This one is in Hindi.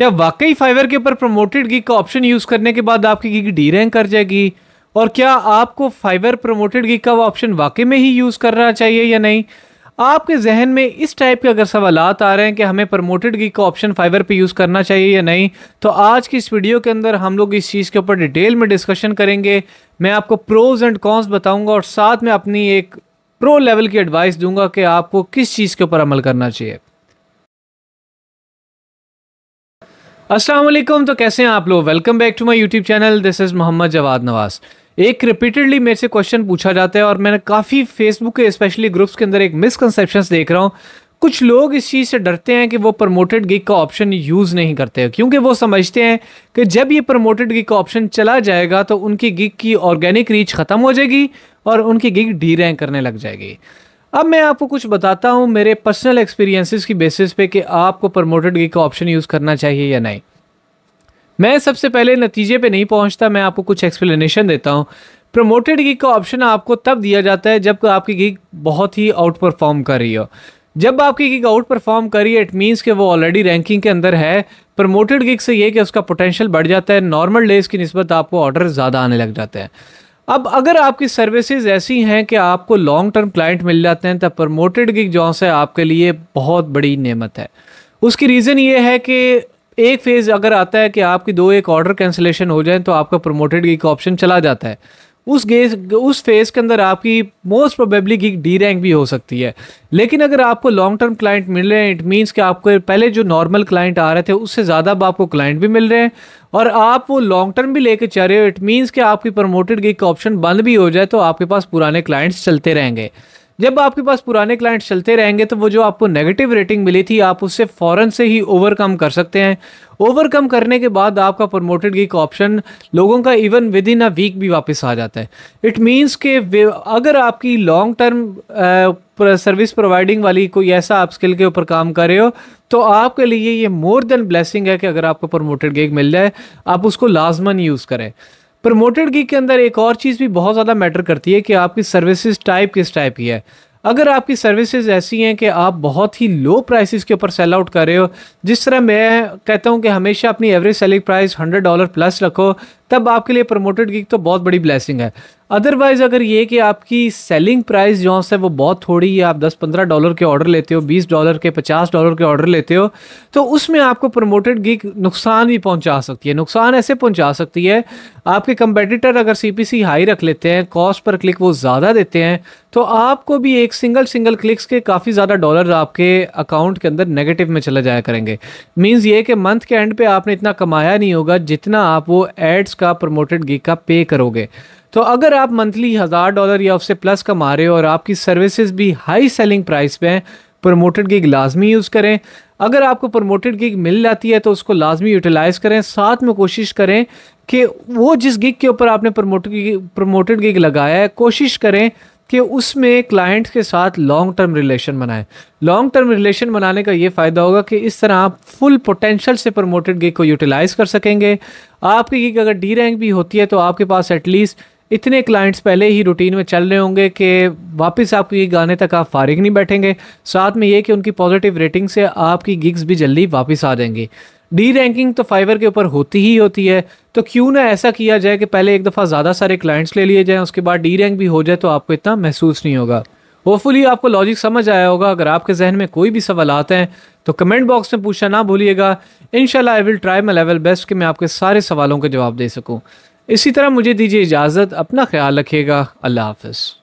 क्या वाकई फाइवर के ऊपर प्रमोटेड गिग का ऑप्शन यूज़ करने के बाद आपकी गिग डी रैंक कर जाएगी और क्या आपको फाइवर प्रमोटेड गिग का वो ऑप्शन वाकई में ही यूज़ करना चाहिए या नहीं आपके जहन में इस टाइप के अगर सवाल आ रहे हैं कि हमें प्रमोटेड गिग का ऑप्शन फाइवर पे यूज़ करना चाहिए या नहीं तो आज की इस वीडियो के अंदर हम लोग इस चीज़ के ऊपर डिटेल में डिस्कशन करेंगे मैं आपको प्रोज एंड कॉन्स बताऊंगा और साथ में अपनी एक प्रो लेवल की एडवाइस दूंगा कि आपको किस चीज़ के ऊपर अमल करना चाहिए असलम तो कैसे हैं आप लोग welcome back to my YouTube channel this is Mohammad Jawad Nawaz एक रिपीटेडली मेरे से क्वेश्चन पूछा जाता है और मैंने काफ़ी फेसबुक के स्पेशली ग्रुप्स के अंदर एक मिसकनसेप्शन देख रहा हूँ कुछ लोग इस चीज़ से डरते हैं कि वो प्रमोटेड गिग का ऑप्शन यूज़ नहीं करते क्योंकि वो समझते हैं कि जब ये प्रमोटेड गिग का ऑप्शन चला जाएगा तो उनकी गिग की ऑर्गेनिक रीच ख़त्म हो जाएगी और उनकी गिग डी रैंक करने लग जाएगी अब मैं आपको कुछ बताता हूँ मेरे पर्सनल एक्सपीरियंसेस की बेसिस पे कि आपको प्रमोटेड गिग का ऑप्शन यूज़ करना चाहिए या नहीं मैं सबसे पहले नतीजे पे नहीं पहुँचता मैं आपको कुछ एक्सप्लेनेशन देता हूँ प्रमोटेड गिग का ऑप्शन आपको तब दिया जाता है जब आपकी गिग बहुत ही आउट परफॉर्म कर रही हो जब आपकी गिग आउट परफॉर्म करी इट मीन्स कि वो ऑलरेडी रैंकिंग के अंदर है प्रमोटेड गिग से ये कि उसका पोटेंशियल बढ़ जाता है नॉर्मल डेज की नस्बत आपको ऑर्डर ज़्यादा आने लग जाते हैं अब अगर आपकी सर्विसेज ऐसी हैं कि आपको लॉन्ग टर्म क्लाइंट मिल जाते हैं तो प्रमोटेड गिग जो है आपके लिए बहुत बड़ी नेमत है उसकी रीज़न ये है कि एक फेज़ अगर आता है कि आपकी दो एक ऑर्डर कैंसिलेशन हो जाए तो आपका प्रमोटेड गिग ऑप्शन चला जाता है उस गेस उस फेज़ के अंदर आपकी most probably gig derank भी हो सकती है लेकिन अगर आपको लॉन्ग टर्म क्लाइंट मिल रहे हैं इट मीन्स कि आपको पहले जो नॉर्मल क्लाइंट आ रहे थे उससे ज़्यादा अब आपको क्लाइंट भी मिल रहे हैं और आप वो लॉन्ग टर्म भी लेके चल रहे हो इट मीन्स कि आपकी प्रमोटेड गिग का ऑप्शन बंद भी हो जाए तो आपके पास पुराने क्लाइंट्स चलते रहेंगे जब आपके पास पुराने क्लाइंट चलते रहेंगे तो वो जो आपको नेगेटिव रेटिंग मिली थी आप उससे फ़ौरन से ही ओवरकम कर सकते हैं ओवरकम करने के बाद आपका प्रमोटेड गिग ऑप्शन लोगों का even within a week भी वापस आ जाता है इट मीन्स के अगर आपकी लॉन्ग टर्म सर्विस प्रोवाइडिंग वाली कोई ऐसा आप स्किल के ऊपर काम कर रहे हो तो आपके लिए ये मोर देन ब्लेसिंग है कि अगर आपको प्रमोटेड गिग मिल जाए आप उसको लाजमन यूज़ करें प्रमोटेड गिग के अंदर एक और चीज़ भी बहुत ज़्यादा मैटर करती है कि आपकी सर्विसेज टाइप किस टाइप की है अगर आपकी सर्विसेज ऐसी हैं कि आप बहुत ही लो प्राइसेस के ऊपर सेल आउट कर रहे हो जिस तरह मैं कहता हूं कि हमेशा अपनी average selling price 100 dollar plus रखो तब आपके लिए प्रमोटेड गिग तो बहुत बड़ी ब्लेसिंग है अदरवाइज़ अगर ये कि आपकी सेलिंग प्राइस जो है वो बहुत थोड़ी है आप 10-15 डॉलर के ऑर्डर लेते हो 20 डॉलर के 50 डॉलर के ऑर्डर लेते हो तो उसमें आपको प्रमोटेड गिग नुकसान भी पहुंचा सकती है नुकसान ऐसे पहुंचा सकती है आपके कंपेटिटर अगर सी हाई रख लेते हैं कॉस्ट पर क्लिक वो ज़्यादा देते हैं तो आपको भी एक सिंगल सिंगल क्लिक्स के काफ़ी ज़्यादा डॉलर आपके अकाउंट के अंदर नेगेटिव में चला जाया करेंगे मीन्स ये कि मंथ के एंड पे आपने इतना कमाया नहीं होगा जितना आप वो एड्स का प्रमोटेड गिग का पे करोगे तो अगर आप मंथली हज़ार डॉलर या उससे प्लस कमा रहे हो और आपकी सर्विसेज भी हाई सेलिंग प्राइस पे हैं प्रमोटेड गिग लाजमी यूज़ करें अगर आपको प्रमोटेड गिग मिल जाती है तो उसको लाजमी यूटिलाइज़ करें साथ में कोशिश करें कि वो जिस गिग के ऊपर आपने प्रमोटेड प्रमोटेड गिग लगाया है कोशिश करें कि उसमें क्लाइंट्स के साथ लॉन्ग टर्म रिलेशन बनाएं लॉन्ग टर्म रिलेशन बनाने का ये फ़ायदा होगा कि इस तरह आप फुल पोटेंशियल से प्रमोटेड गिग को यूटिलाइज़ कर सकेंगे आपकी गिग अगर डी रैंक भी होती है तो आपके पास एटलीस्ट इतने क्लाइंट्स पहले ही रूटीन में चल रहे होंगे कि वापस आपकी गाने तक आप फारिग नहीं बैठेंगे साथ में ये कि उनकी पॉजिटिव रेटिंग से आपकी गिग्स भी जल्दी वापस आ जाएंगी डी रैंकिंग तो फाइवर के ऊपर होती ही होती है तो क्यों ना ऐसा किया जाए कि पहले एक दफ़ा ज़्यादा सारे क्लाइंट्स ले लिए जाएँ उसके बाद डी रैंक भी हो जाए तो आपको इतना महसूस नहीं होगा होपफुली आपको लॉजिक समझ आया होगा अगर आपके जहन में कोई भी सवाल आते हैं तो कमेंट बॉक्स में पूछना ना भूलिएगा in I will try my level best कि मैं आपके सारे सवालों का जवाब दे सकूँ इसी तरह मुझे दीजिए इजाज़त अपना ख्याल रखिएगा अल्लाह हाफ